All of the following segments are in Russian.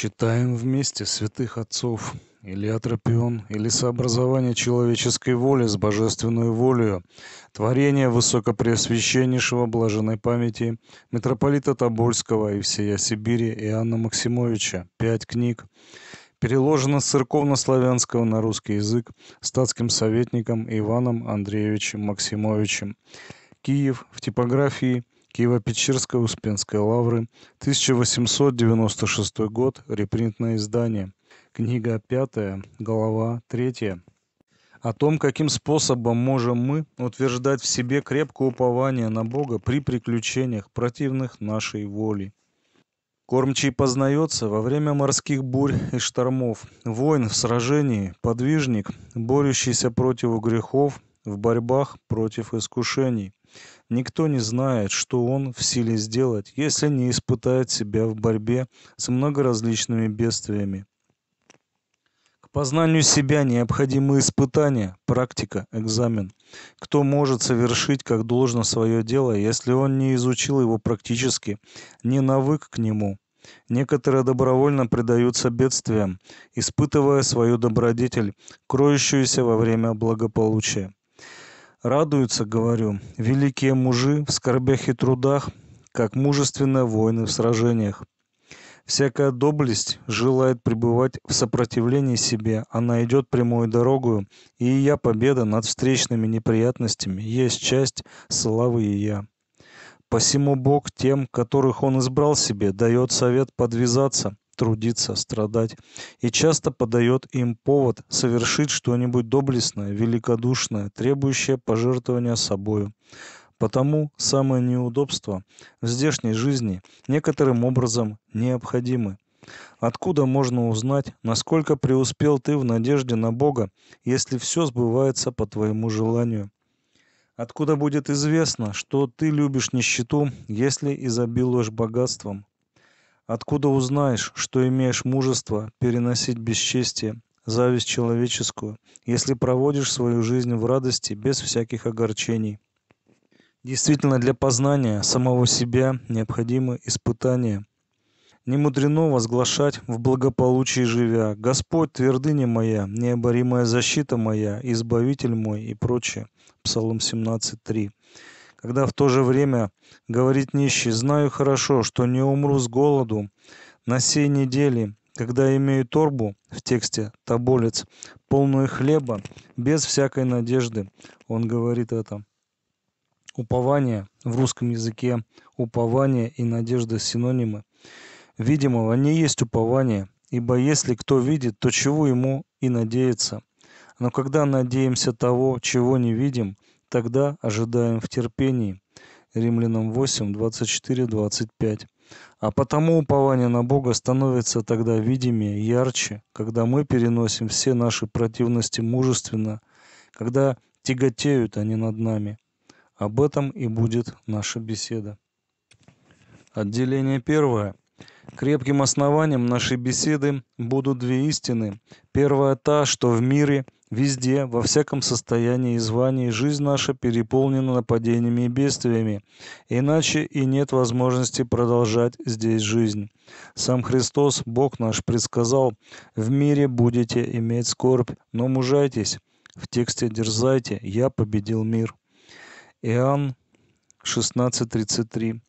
Читаем вместе святых отцов. Или атропион, или сообразование человеческой воли с божественной волею, творение высокопреосвященнейшего блаженной памяти митрополита Тобольского и всея Сибири Иоанна Максимовича. Пять книг. Переложено с церковно-славянского на русский язык статским советником Иваном Андреевичем Максимовичем. Киев в типографии – киево-печерская успенская лавры тысяча восемьсот девяносто шестой год репринтное издание книга пятая глава третья о том, каким способом можем мы утверждать в себе крепкое упование на Бога при приключениях, противных нашей воли. Кормчий познается во время морских бурь и штормов, воин в сражении, подвижник, борющийся против грехов, в борьбах против искушений. Никто не знает, что он в силе сделать, если не испытает себя в борьбе с многоразличными бедствиями. К познанию себя необходимы испытания, практика, экзамен. Кто может совершить как должно свое дело, если он не изучил его практически, не навык к нему? Некоторые добровольно предаются бедствиям, испытывая свою добродетель, кроющуюся во время благополучия. Радуются, говорю, великие мужи в скорбях и трудах, как мужественные воины в сражениях. Всякая доблесть желает пребывать в сопротивлении себе, она идет прямой дорогою, и я победа над встречными неприятностями есть часть славы и я. Посему Бог тем, которых Он избрал себе, дает совет подвязаться, трудиться, страдать, и часто подает им повод совершить что-нибудь доблестное, великодушное, требующее пожертвования собою. Потому самые неудобства в здешней жизни некоторым образом необходимы. Откуда можно узнать, насколько преуспел ты в надежде на Бога, если все сбывается по твоему желанию? Откуда будет известно, что ты любишь нищету, если изобилуешь богатством? откуда узнаешь что имеешь мужество переносить бесчестие зависть человеческую если проводишь свою жизнь в радости без всяких огорчений действительно для познания самого себя необходимы испытания не мудрено возглашать в благополучии живя «Господь, твердыня моя, необоримая защита моя, избавитель мой» и прочее. Псалом 17.3 когда в то же время говорит нищий, «Знаю хорошо, что не умру с голоду на сей неделе, когда имею торбу» в тексте «таболец», полную хлеба, без всякой надежды. Он говорит это. Упование в русском языке, упование и надежда – синонимы. Видимого не есть упование, ибо если кто видит, то чего ему и надеется. Но когда надеемся того, чего не видим, Тогда ожидаем в терпении. Римлянам 8, 24, 25. А потому упование на Бога становится тогда видимее, ярче, когда мы переносим все наши противности мужественно, когда тяготеют они над нами. Об этом и будет наша беседа. Отделение первое. Крепким основанием нашей беседы будут две истины. Первая та, что в мире – Везде, во всяком состоянии и звании, жизнь наша переполнена нападениями и бедствиями, иначе и нет возможности продолжать здесь жизнь. Сам Христос, Бог наш, предсказал, «В мире будете иметь скорбь, но мужайтесь». В тексте «Дерзайте, я победил мир». Иоанн 16.33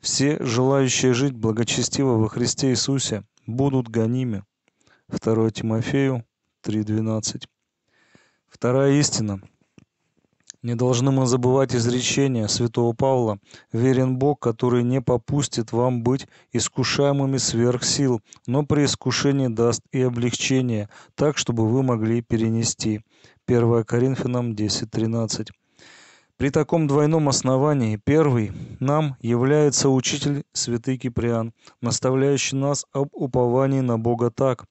«Все, желающие жить благочестиво во Христе Иисусе, будут гонимы». 2 Тимофею 3.12 Вторая истина. Не должны мы забывать изречение святого Павла: "Верен Бог, который не попустит вам быть искушаемыми сверх сил, но при искушении даст и облегчение, так чтобы вы могли перенести". 1 Коринфянам 10:13. При таком двойном основании первый нам является учитель святый Киприан, наставляющий нас об уповании на Бога так,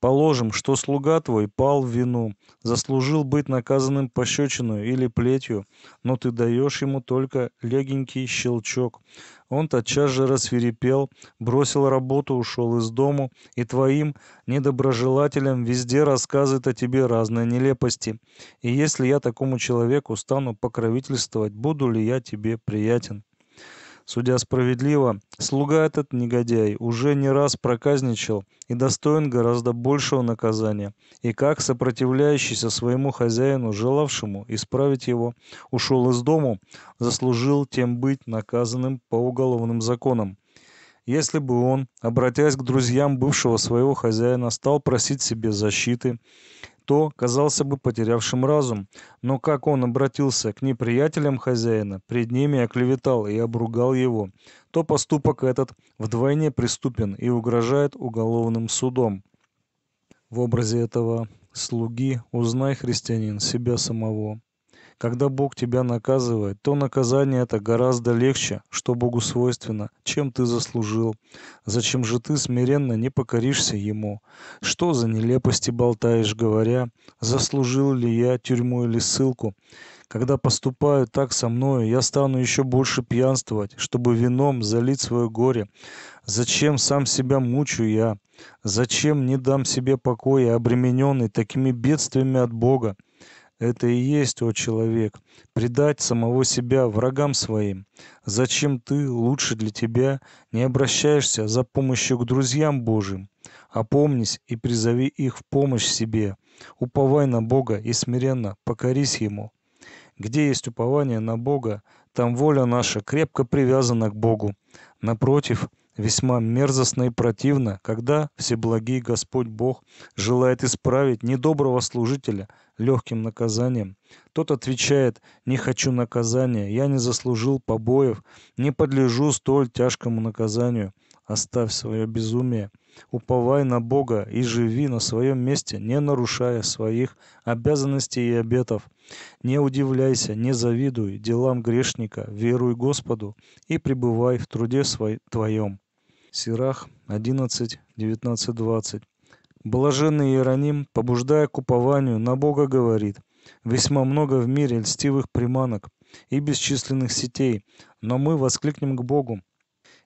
Положим, что слуга твой пал в вину, заслужил быть наказанным пощечиною или плетью, но ты даешь ему только легенький щелчок. Он тотчас же рассверепел, бросил работу, ушел из дому, и твоим недоброжелателям везде рассказывает о тебе разные нелепости. И если я такому человеку стану покровительствовать, буду ли я тебе приятен? Судя справедливо, слуга этот негодяй уже не раз проказничал и достоин гораздо большего наказания. И как сопротивляющийся своему хозяину, желавшему исправить его, ушел из дому, заслужил тем быть наказанным по уголовным законам. Если бы он, обратясь к друзьям бывшего своего хозяина, стал просить себе защиты кто казался бы потерявшим разум, но как он обратился к неприятелям хозяина, пред ними оклеветал и обругал его, то поступок этот вдвойне преступен и угрожает уголовным судом. В образе этого слуги узнай, христианин, себя самого. Когда Бог тебя наказывает, то наказание это гораздо легче, что Богу свойственно, чем ты заслужил. Зачем же ты смиренно не покоришься Ему? Что за нелепости болтаешь, говоря, заслужил ли я тюрьму или ссылку? Когда поступаю так со мною, я стану еще больше пьянствовать, чтобы вином залить свое горе. Зачем сам себя мучу я? Зачем не дам себе покоя, обремененный такими бедствиями от Бога? это и есть, о человек, предать самого себя врагам своим. Зачем ты, лучше для тебя, не обращаешься за помощью к друзьям Божьим? Опомнись и призови их в помощь себе. Уповай на Бога и смиренно покорись Ему. Где есть упование на Бога, там воля наша крепко привязана к Богу. Напротив, весьма мерзостно и противно, когда всеблагий Господь Бог желает исправить недоброго служителя, легким наказанием, тот отвечает «не хочу наказания, я не заслужил побоев, не подлежу столь тяжкому наказанию, оставь свое безумие, уповай на Бога и живи на своем месте, не нарушая своих обязанностей и обетов. Не удивляйся, не завидуй делам грешника, веруй Господу и пребывай в труде свой, твоем». Сирах 11, 19, 20. Блаженный Иероним, побуждая к упованию, на Бога говорит, «Весьма много в мире льстивых приманок и бесчисленных сетей, но мы воскликнем к Богу,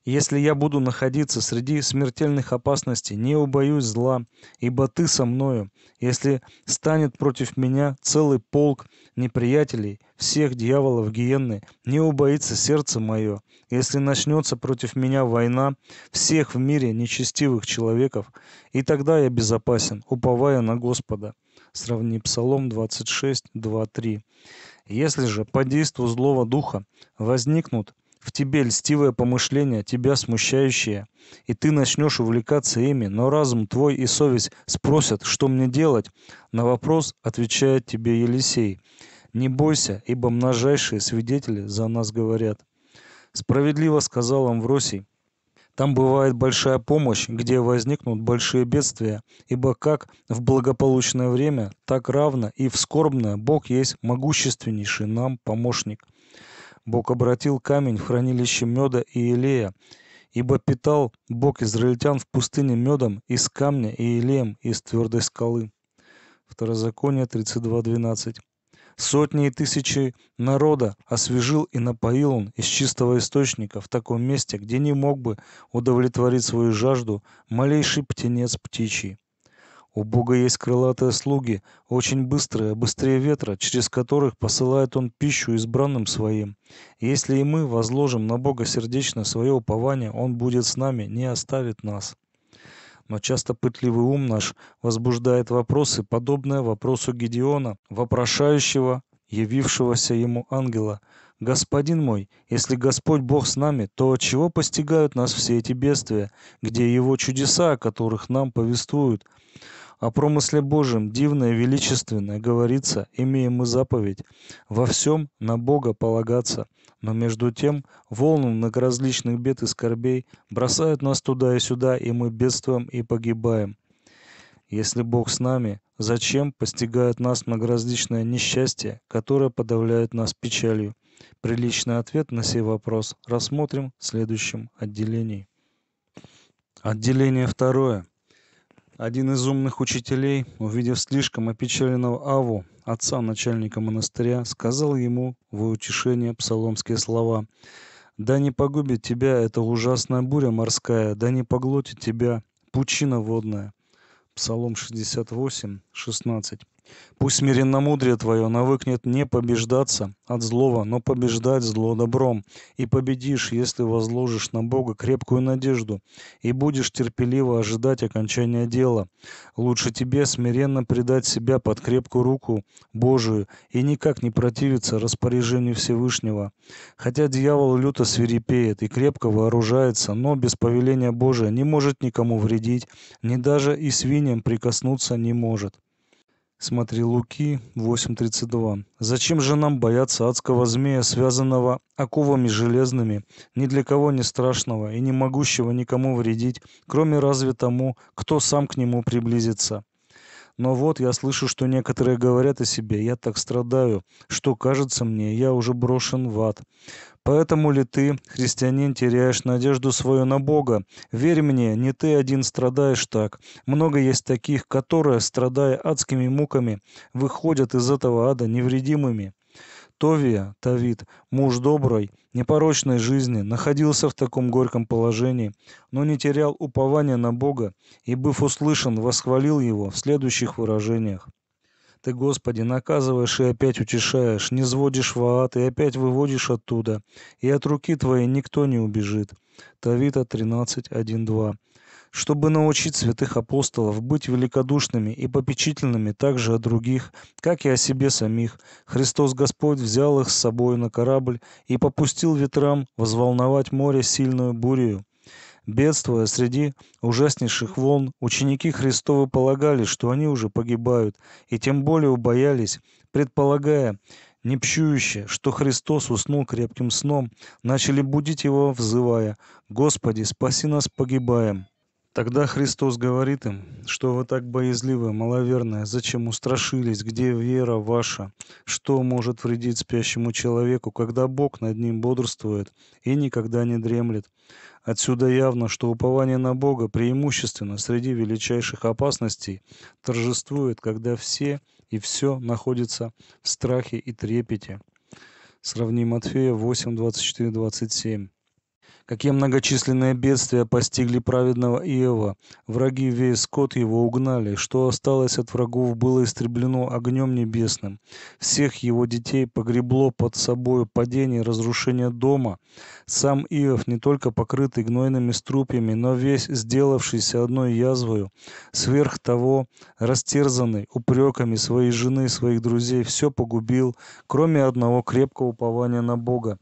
если я буду находиться среди смертельных опасностей, не убоюсь зла, ибо ты со мною. Если станет против меня целый полк неприятелей, всех дьяволов гиенны, не убоится сердце мое. Если начнется против меня война всех в мире нечестивых человеков, и тогда я безопасен, уповая на Господа». Сравни Псалом 26, 2, 3. «Если же по действу злого духа возникнут в тебе льстивое помышление, тебя смущающее, и ты начнешь увлекаться ими, но разум твой и совесть спросят, что мне делать? На вопрос отвечает тебе Елисей, не бойся, ибо множайшие свидетели за нас говорят. Справедливо сказал Амвросий, там бывает большая помощь, где возникнут большие бедствия, ибо как в благополучное время, так равно и в скорбное Бог есть могущественнейший нам помощник. Бог обратил камень в хранилище меда и елея, ибо питал Бог израильтян в пустыне медом из камня и елеем из твердой скалы. Второзаконие 32.12. Сотни и тысячи народа освежил и напоил он из чистого источника в таком месте, где не мог бы удовлетворить свою жажду малейший птенец птичий у бога есть крылатые слуги очень быстрые быстрее ветра через которых посылает он пищу избранным своим если и мы возложим на бога сердечно свое упование он будет с нами не оставит нас но часто пытливый ум наш возбуждает вопросы подобные вопросу гедеона вопрошающего явившегося ему ангела «Господин мой, если Господь Бог с нами, то от чего постигают нас все эти бедствия, где Его чудеса, о которых нам повествуют? О промысле Божьем, дивное, величественное, говорится, имеем мы заповедь, во всем на Бога полагаться, но между тем волны многоразличных бед и скорбей бросают нас туда и сюда, и мы бедствуем и погибаем. Если Бог с нами, зачем постигает нас многоразличное несчастье, которое подавляет нас печалью? Приличный ответ на сей вопрос рассмотрим в следующем отделении. Отделение второе – один из умных учителей, увидев слишком опечаленного Аву, отца начальника монастыря, сказал ему в утешение псаломские слова «Да не погубит тебя эта ужасная буря морская, да не поглотит тебя пучина водная». Псалом 68, 16. Пусть смиренномудрие твое навыкнет не побеждаться от злого, но побеждать зло добром. И победишь, если возложишь на Бога крепкую надежду, и будешь терпеливо ожидать окончания дела. Лучше тебе смиренно предать себя под крепкую руку Божию и никак не противиться распоряжению Всевышнего. Хотя дьявол люто свирепеет и крепко вооружается, но без повеления Божия не может никому вредить, ни даже и свиньям прикоснуться не может. Смотри Луки 8.32. «Зачем же нам бояться адского змея, связанного оковами железными, ни для кого не страшного и не могущего никому вредить, кроме разве тому, кто сам к нему приблизится? но вот я слышу что некоторые говорят о себе я так страдаю что кажется мне я уже брошен в ад поэтому ли ты христианин теряешь надежду свою на бога верь мне не ты один страдаешь так много есть таких которые страдая адскими муками выходят из этого ада невредимыми Товия Тавид, муж доброй, непорочной жизни, находился в таком горьком положении, но не терял упования на Бога и, быв услышан, восхвалил его в следующих выражениях. Ты, Господи, наказываешь и опять утешаешь, не сводишь в ад и опять выводишь оттуда, и от руки Твоей никто не убежит. Тавита 13.1.2 чтобы научить святых апостолов быть великодушными и попечительными также о других, как и о себе самих, Христос Господь взял их с собой на корабль и попустил ветрам возволновать море сильную бурею. Бедствуя среди ужаснейших волн, ученики Христовы полагали, что они уже погибают, и тем более убоялись, предполагая, не пщующе, что Христос уснул крепким сном, начали будить его, взывая «Господи, спаси нас, погибаем!» Тогда Христос говорит им, что вы так боязливы, маловерные, зачем устрашились, где вера ваша, что может вредить спящему человеку, когда Бог над ним бодрствует и никогда не дремлет. Отсюда явно, что упование на Бога преимущественно среди величайших опасностей торжествует, когда все и все находится в страхе и трепете. Сравни Матфея 8, 24, 27. Какие многочисленные бедствия постигли праведного Иова! Враги весь скот его угнали, что осталось от врагов было истреблено огнем небесным. Всех его детей погребло под собой падение и разрушение дома. Сам Иов, не только покрытый гнойными струпьями, но весь сделавшийся одной язвою, сверх того, растерзанный упреками своей жены, и своих друзей, все погубил, кроме одного крепкого упования на Бога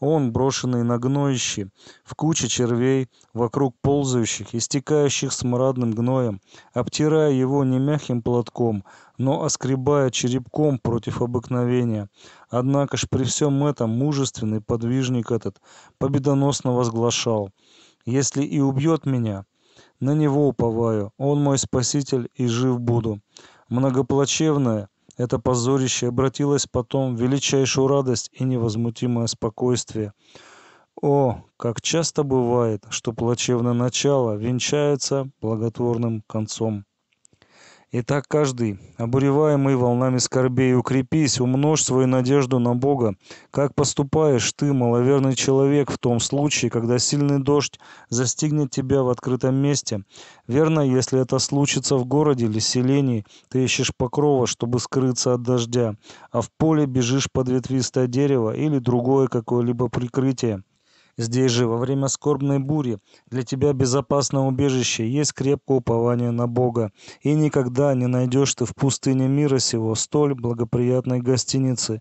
он брошенный на гноище в куче червей вокруг ползающих истекающих смрадным гноем обтирая его не мягким платком но оскребая черепком против обыкновения однако ж при всем этом мужественный подвижник этот победоносно возглашал если и убьет меня на него уповаю он мой спаситель и жив буду многоплачевное это позорище обратилось потом в величайшую радость и невозмутимое спокойствие. О, как часто бывает, что плачевное начало венчается благотворным концом. Итак, каждый, обуреваемый волнами скорбей, укрепись, умножь свою надежду на Бога. Как поступаешь ты, маловерный человек, в том случае, когда сильный дождь застигнет тебя в открытом месте? Верно, если это случится в городе или селении, ты ищешь покрова, чтобы скрыться от дождя, а в поле бежишь под ветвистое дерево или другое какое-либо прикрытие здесь же во время скорбной бури для тебя безопасное убежище есть крепкое упование на Бога, и никогда не найдешь ты в пустыне мира сего столь благоприятной гостиницы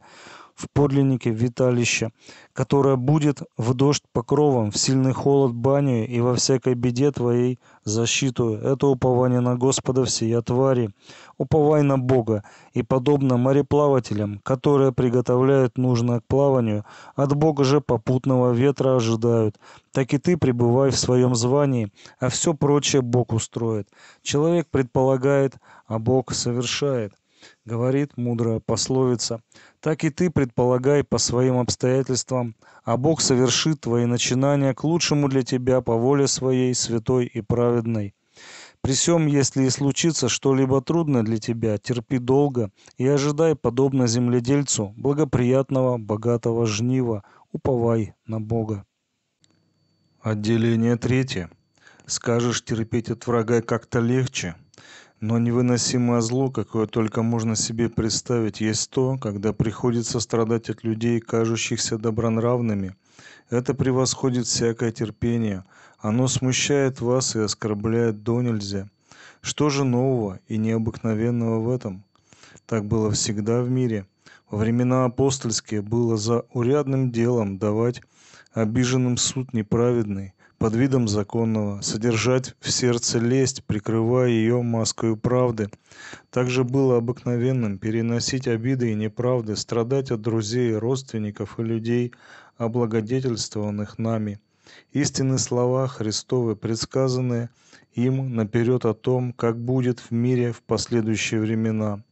в подлиннике виталище, которое будет в дождь покровом, в сильный холод баню и во всякой беде твоей защиту. Это упование на Господа всея твари. Уповай на Бога, и подобно мореплавателям, которые приготовляют нужное к плаванию, от Бога же попутного ветра ожидают. Так и ты пребывай в своем звании, а все прочее Бог устроит. Человек предполагает, а Бог совершает говорит мудрая пословица, так и ты предполагай по своим обстоятельствам, а Бог совершит твои начинания к лучшему для тебя по воле своей святой и праведной. При сём, если и случится что-либо трудное для тебя, терпи долго и ожидай, подобно земледельцу, благоприятного, богатого жнива, уповай на Бога. Отделение третье. Скажешь терпеть от врага как-то легче – но невыносимое зло, какое только можно себе представить, есть то, когда приходится страдать от людей, кажущихся добронравными. Это превосходит всякое терпение. Оно смущает вас и оскорбляет до нельзя. Что же нового и необыкновенного в этом? Так было всегда в мире. Во времена апостольские было за урядным делом давать обиженным суд неправедный, под видом законного, содержать в сердце лесть, прикрывая ее маской правды. Также было обыкновенным переносить обиды и неправды, страдать от друзей, родственников и людей, облагодетельствованных нами. Истинные слова Христовы, предсказанные им наперед о том, как будет в мире в последующие времена.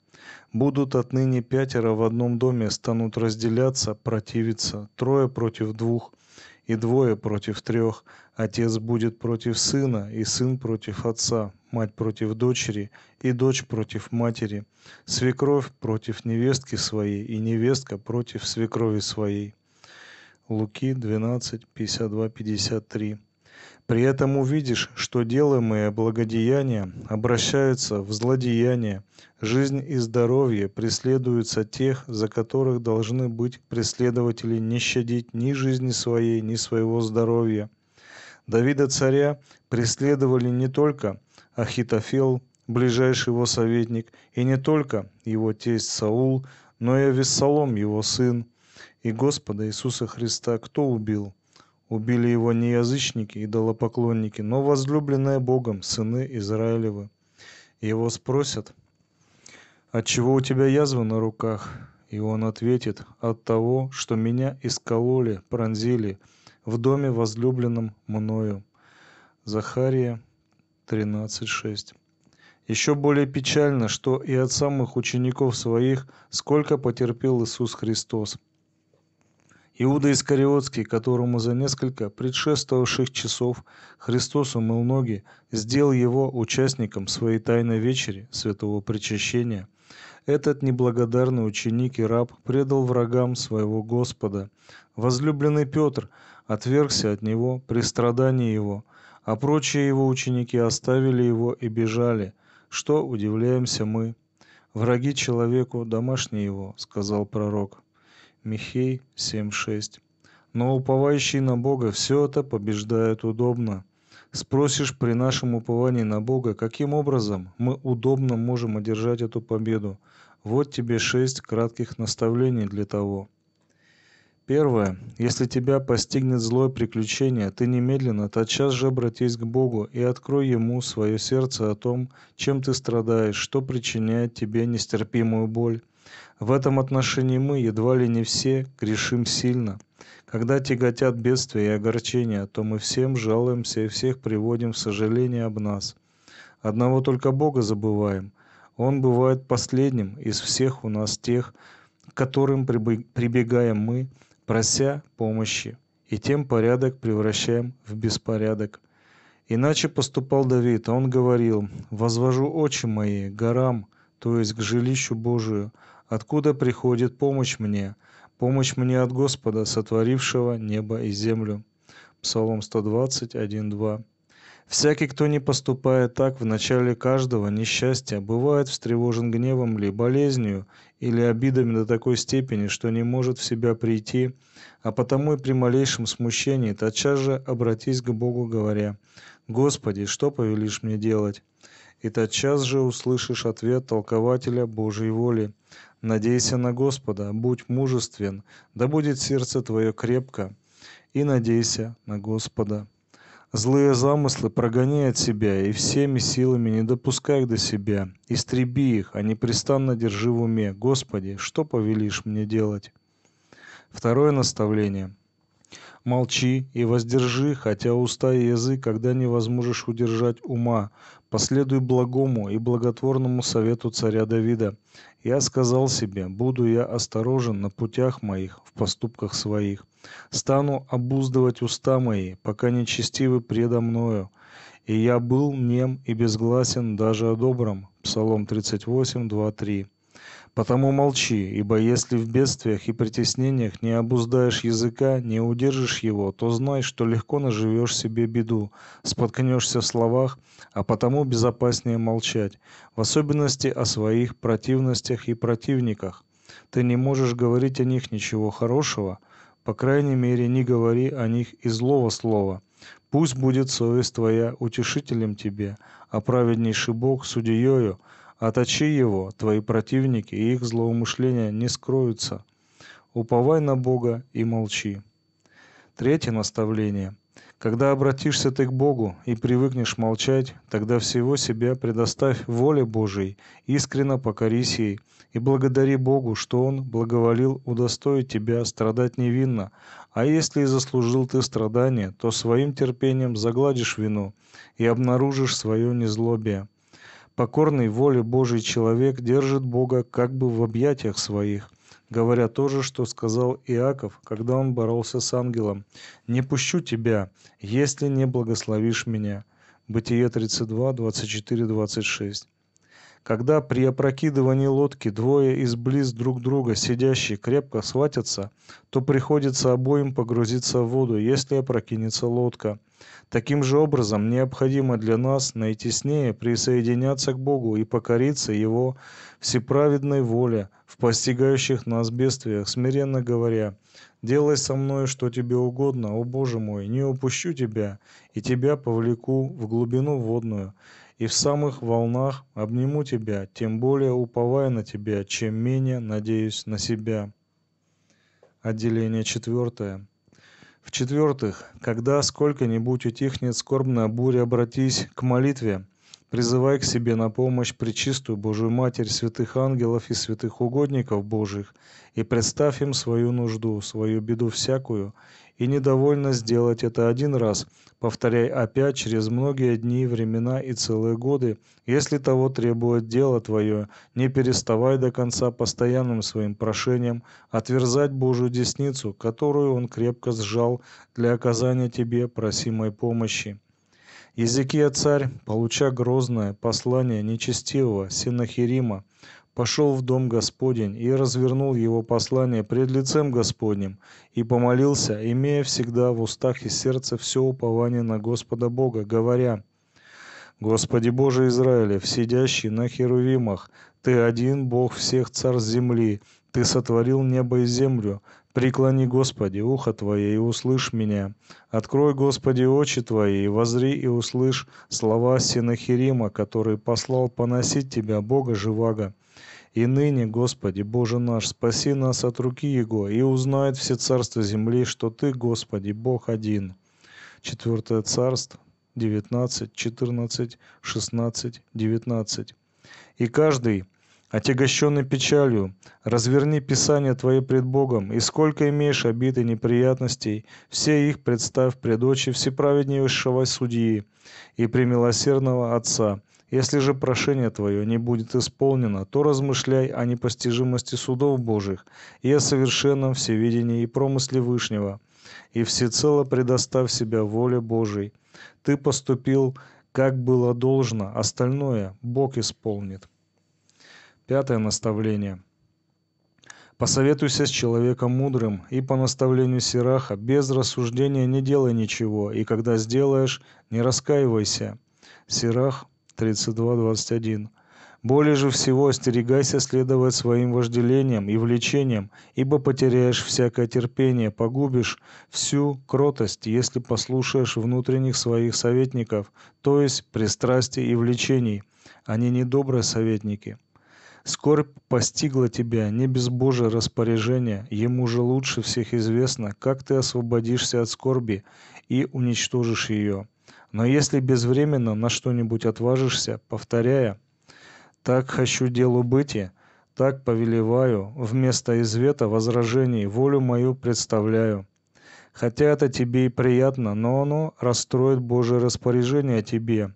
Будут отныне пятеро в одном доме, станут разделяться, противиться, трое против двух – и двое против трех. Отец будет против сына, и сын против отца, мать против дочери, и дочь против матери, свекровь против невестки своей, и невестка против свекрови своей. Луки 12, 52, 53. При этом увидишь, что делаемые благодеяния обращаются в злодеяния, жизнь и здоровье преследуются тех, за которых должны быть преследователи не щадить ни жизни своей, ни своего здоровья. Давида царя преследовали не только Ахитофел, ближайший его советник, и не только его тесть Саул, но и Авессалом, его сын, и Господа Иисуса Христа кто убил? Убили его не язычники, идолопоклонники, но возлюбленные Богом, сыны Израилевы. Его спросят, «Отчего у тебя язва на руках?» И он ответит, «От того, что меня искололи, пронзили в доме, возлюбленном мною». Захария 13.6. Еще более печально, что и от самых учеников своих сколько потерпел Иисус Христос – Иуда Искариотский, которому за несколько предшествовавших часов Христос умыл ноги, сделал его участником своей тайной вечери святого причащения. Этот неблагодарный ученик и раб предал врагам своего Господа. Возлюбленный Петр отвергся от него при страдании его, а прочие его ученики оставили его и бежали. Что удивляемся мы? «Враги человеку, домашние его», — сказал пророк. Михей 7.6. Но уповающий на Бога все это побеждает удобно. Спросишь при нашем уповании на Бога, каким образом мы удобно можем одержать эту победу. Вот тебе шесть кратких наставлений для того. Первое. Если тебя постигнет злое приключение, ты немедленно, тотчас же обратись к Богу и открой Ему свое сердце о том, чем ты страдаешь, что причиняет тебе нестерпимую боль. В этом отношении мы, едва ли не все, грешим сильно. Когда тяготят бедствия и огорчения, то мы всем жалуемся и всех приводим в сожаление об нас. Одного только Бога забываем. Он бывает последним из всех у нас тех, к которым прибегаем мы, прося помощи, и тем порядок превращаем в беспорядок. Иначе поступал Давид, а он говорил, «Возвожу очи мои горам, то есть к жилищу Божию, Откуда приходит помощь мне? Помощь мне от Господа, сотворившего небо и землю. Псалом 121.2. Всякий, кто не поступает так, в начале каждого несчастья бывает встревожен гневом ли, болезнью или обидами до такой степени, что не может в себя прийти, а потому и при малейшем смущении тотчас же обратись к Богу, говоря, «Господи, что повелишь мне делать?» и тотчас же услышишь ответ толкователя Божьей воли. «Надейся на Господа, будь мужествен, да будет сердце твое крепко, и надейся на Господа». Злые замыслы прогони от себя и всеми силами не допускай их до себя. Истреби их, а непрестанно держи в уме. Господи, что повелишь мне делать? Второе наставление. Молчи и воздержи, хотя уста и язык, когда не возможешь удержать ума. Последуй благому и благотворному совету царя Давида. Я сказал себе, буду я осторожен на путях моих, в поступках своих. Стану обуздывать уста мои, пока нечестивы предо мною. И я был нем и безгласен даже о добром. Псалом 38, 2, 3. Потому молчи, ибо если в бедствиях и притеснениях не обуздаешь языка, не удержишь его, то знай, что легко наживешь себе беду, споткнешься в словах, а потому безопаснее молчать, в особенности о своих противностях и противниках. Ты не можешь говорить о них ничего хорошего, по крайней мере, не говори о них и злого слова. Пусть будет совесть твоя утешителем тебе, а праведнейший Бог – судьею, Оточи его, твои противники и их злоумышления не скроются. Уповай на Бога и молчи. Третье наставление. Когда обратишься ты к Богу и привыкнешь молчать, тогда всего себя предоставь воле Божией, искренно покорись ей и благодари Богу, что Он благоволил удостоить тебя страдать невинно, а если и заслужил ты страдание, то своим терпением загладишь вину и обнаружишь свое незлобие. Покорный воле Божией человек держит Бога как бы в объятиях своих, говоря то же, что сказал Иаков, когда он боролся с ангелом. «Не пущу тебя, если не благословишь меня». Бытие 32, 24, 26. Когда при опрокидывании лодки двое из близ друг друга сидящие крепко схватятся, то приходится обоим погрузиться в воду, если опрокинется лодка. Таким же образом необходимо для нас найти наитеснее присоединяться к Богу и покориться Его всеправедной воле в постигающих нас бедствиях, смиренно говоря, «Делай со мною, что тебе угодно, о Боже мой, не упущу тебя, и тебя повлеку в глубину водную» и в самых волнах обниму тебя, тем более уповая на тебя, чем менее надеюсь на себя. Отделение четвертое. В-четвертых, когда сколько-нибудь утихнет скорбная буря, обратись к молитве, призывай к себе на помощь Пречистую Божию Матерь, святых ангелов и святых угодников Божьих, и представь им свою нужду, свою беду всякую, и недовольно сделать это один раз, повторяй опять через многие дни, времена и целые годы, если того требует дело твое, не переставай до конца постоянным своим прошением отверзать Божью десницу, которую Он крепко сжал для оказания тебе просимой помощи. Езекия царь, получа грозное послание нечестивого Синахирима, пошел в дом Господень и развернул его послание пред лицем Господним, и помолился, имея всегда в устах и сердце все упование на Господа Бога, говоря, «Господи Боже Израилев, сидящий на херувимах, Ты один Бог всех царств земли, Ты сотворил небо и землю, Преклони, Господи, ухо Твое и услышь меня. Открой, Господи, очи Твои и возри и услышь слова Синахирима, который послал поносить Тебя, Бога Живаго. И ныне, Господи, Боже наш, спаси нас от руки Его, и узнает все царства земли, что Ты, Господи, Бог один. Четвертое царство, 19, 14, 16, 19. И каждый, отягощенный печалью, разверни Писание Твое пред Богом, и сколько имеешь обид и неприятностей, все их представь пред очи всеправеднейшего судьи и премилосердного Отца, если же прошение твое не будет исполнено, то размышляй о непостижимости судов Божьих и о совершенном всевидении и промысле Вышнего, и всецело предоставь себя воле Божией. Ты поступил, как было должно, остальное Бог исполнит. Пятое наставление. Посоветуйся с человеком мудрым, и по наставлению Сираха без рассуждения не делай ничего, и когда сделаешь, не раскаивайся. Сирах 32.21. Более же всего остерегайся следовать своим вожделениям и влечениям, ибо потеряешь всякое терпение, погубишь всю кротость, если послушаешь внутренних своих советников, то есть пристрастий и влечений. Они а недобрые советники. Скорбь постигла тебя, не без Божьего распоряжения. ему же лучше всех известно, как ты освободишься от скорби и уничтожишь ее. Но если безвременно на что-нибудь отважишься, повторяя «так хочу делу быти», так повелеваю, вместо извета возражений волю мою представляю. Хотя это тебе и приятно, но оно расстроит Божие распоряжение тебе,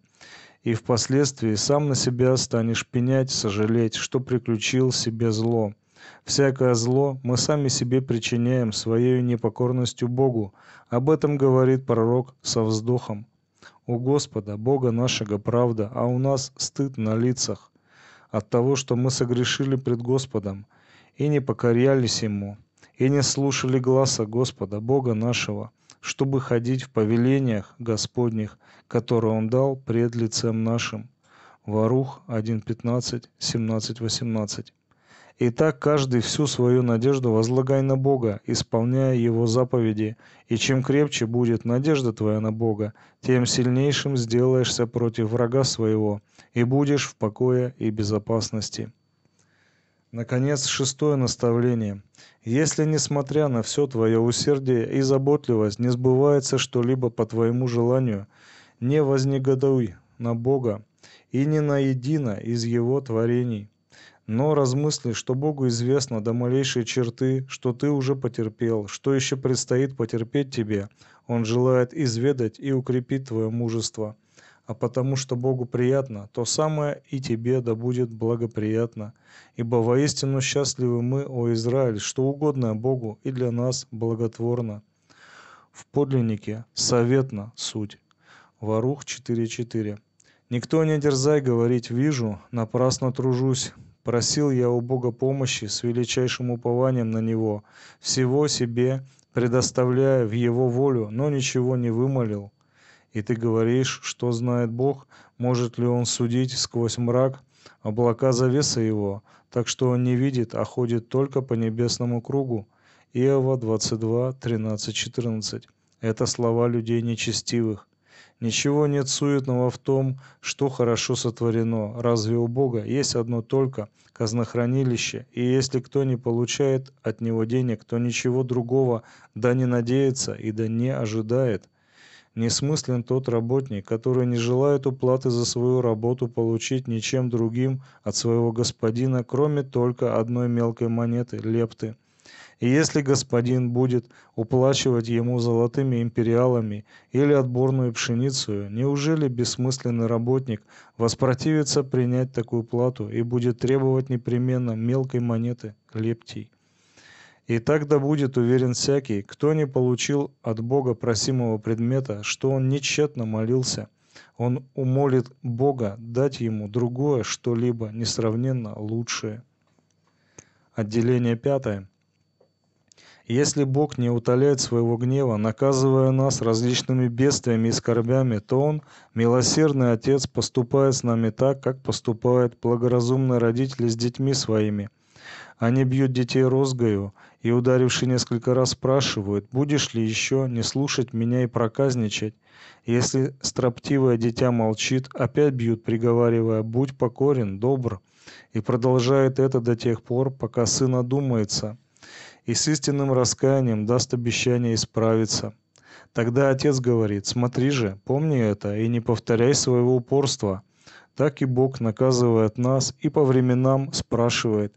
и впоследствии сам на себя станешь пенять, сожалеть, что приключил себе зло. Всякое зло мы сами себе причиняем своей непокорностью Богу. Об этом говорит пророк со вздохом. У Господа, Бога нашего правда, а у нас стыд на лицах от того, что мы согрешили пред Господом и не покорялись Ему, и не слушали гласа Господа, Бога нашего, чтобы ходить в повелениях Господних, которые Он дал пред лицем нашим». Варух 1.15, 17-18. И так каждый всю свою надежду возлагай на Бога, исполняя Его заповеди. И чем крепче будет надежда твоя на Бога, тем сильнейшим сделаешься против врага своего, и будешь в покое и безопасности. Наконец, шестое наставление. Если, несмотря на все твое усердие и заботливость, не сбывается что-либо по твоему желанию, не вознегодуй на Бога и не на едино из Его творений – но размысли, что Богу известно до малейшей черты, что ты уже потерпел, что еще предстоит потерпеть тебе. Он желает изведать и укрепить твое мужество. А потому что Богу приятно, то самое и тебе да будет благоприятно. Ибо воистину счастливы мы, о Израиль, что угодное Богу и для нас благотворно. В подлиннике советно, суть. Варух 4.4. Никто не дерзай говорить «вижу», напрасно тружусь. Просил я у Бога помощи с величайшим упованием на Него, всего себе предоставляя в Его волю, но ничего не вымолил. И ты говоришь, что знает Бог, может ли Он судить сквозь мрак, облака завеса Его, так что Он не видит, а ходит только по небесному кругу. Иова 22, 13, 14. Это слова людей нечестивых. Ничего нет суетного в том, что хорошо сотворено. Разве у Бога есть одно только казнохранилище, и если кто не получает от него денег, то ничего другого да не надеется и да не ожидает. Несмыслен тот работник, который не желает уплаты за свою работу получить ничем другим от своего господина, кроме только одной мелкой монеты – лепты – и если господин будет уплачивать ему золотыми империалами или отборную пшеницу, неужели бессмысленный работник воспротивится принять такую плату и будет требовать непременно мелкой монеты лептий? И так да будет уверен всякий, кто не получил от Бога просимого предмета, что он нечетно молился. Он умолит Бога дать ему другое что-либо несравненно лучшее. Отделение пятое. Если Бог не утоляет своего гнева, наказывая нас различными бедствиями и скорбями, то Он, милосердный Отец, поступает с нами так, как поступают благоразумные родители с детьми своими. Они бьют детей розгою и, ударивши несколько раз, спрашивают, «Будешь ли еще не слушать меня и проказничать?» Если строптивое дитя молчит, опять бьют, приговаривая, «Будь покорен, добр», и продолжает это до тех пор, пока сын одумается – и с истинным раскаянием даст обещание исправиться. Тогда отец говорит, смотри же, помни это и не повторяй своего упорства. Так и Бог наказывает нас и по временам спрашивает,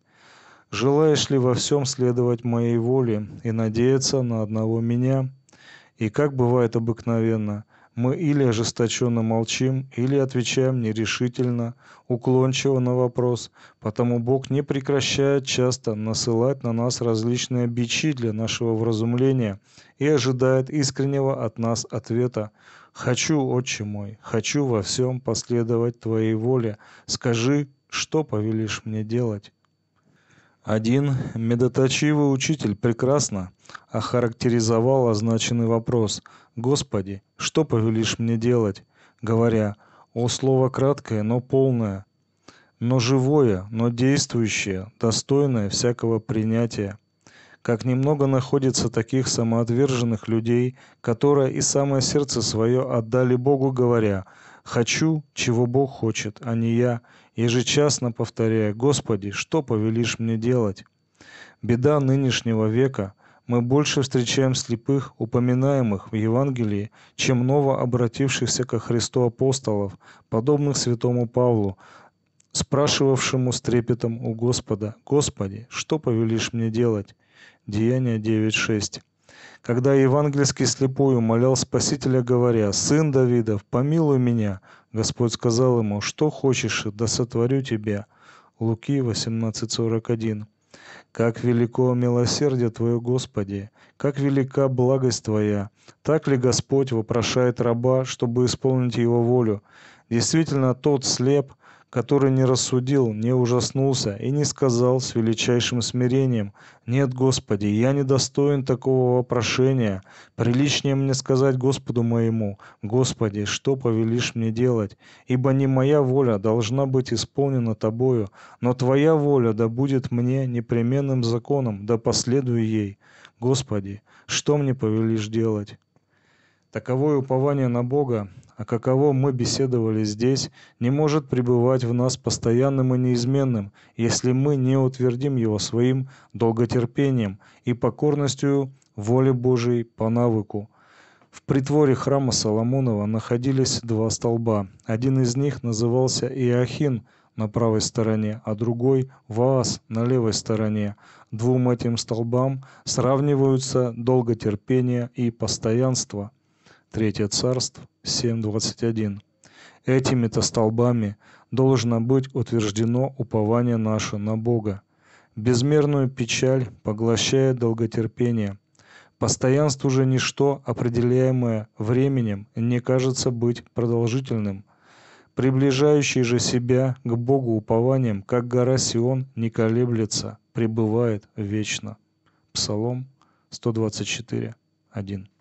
желаешь ли во всем следовать моей воле и надеяться на одного меня? И как бывает обыкновенно, мы или ожесточенно молчим, или отвечаем нерешительно, уклончиво на вопрос, потому Бог не прекращает часто насылать на нас различные бичи для нашего вразумления и ожидает искреннего от нас ответа. «Хочу, Отче мой, хочу во всем последовать Твоей воле. Скажи, что повелишь мне делать?» Один медоточивый учитель прекрасно охарактеризовал означенный вопрос «Господи, что повелишь мне делать?», говоря «О, слово краткое, но полное, но живое, но действующее, достойное всякого принятия» как немного находится таких самоотверженных людей, которые и самое сердце свое отдали Богу, говоря Хочу, чего Бог хочет, а не я, ежечасно повторяя, «Господи, что повелишь мне делать?» Беда нынешнего века. Мы больше встречаем слепых, упоминаемых в Евангелии, чем новообратившихся ко Христу апостолов, подобных святому Павлу, спрашивавшему с трепетом у Господа, «Господи, что повелишь мне делать?» Деяние 9.6 когда евангельский слепой умолял Спасителя, говоря, «Сын Давидов, помилуй меня!» Господь сказал ему, «Что хочешь, да сотворю тебя». Луки 18:41. «Как велико милосердие Твое, Господи! Как велика благость Твоя! Так ли Господь вопрошает раба, чтобы исполнить его волю? Действительно, тот слеп – который не рассудил, не ужаснулся и не сказал с величайшим смирением, «Нет, Господи, я не достоин такого вопрошения. Приличнее мне сказать Господу моему, Господи, что повелишь мне делать? Ибо не моя воля должна быть исполнена Тобою, но Твоя воля да будет мне непременным законом, да последую ей. Господи, что мне повелишь делать?» Таковое упование на Бога, о а каковом мы беседовали здесь, не может пребывать в нас постоянным и неизменным, если мы не утвердим его своим долготерпением и покорностью воле Божией по навыку. В притворе храма Соломонова находились два столба. Один из них назывался Иохин на правой стороне, а другой – Ваас на левой стороне. Двум этим столбам сравниваются долготерпение и постоянство. Третье царство, 7.21. Этими-то столбами должно быть утверждено упование наше на Бога. Безмерную печаль поглощает долготерпение. постоянство же ничто, определяемое временем, не кажется быть продолжительным. Приближающий же себя к Богу упованием, как гора Сион, не колеблется, пребывает вечно. Псалом 124, 1.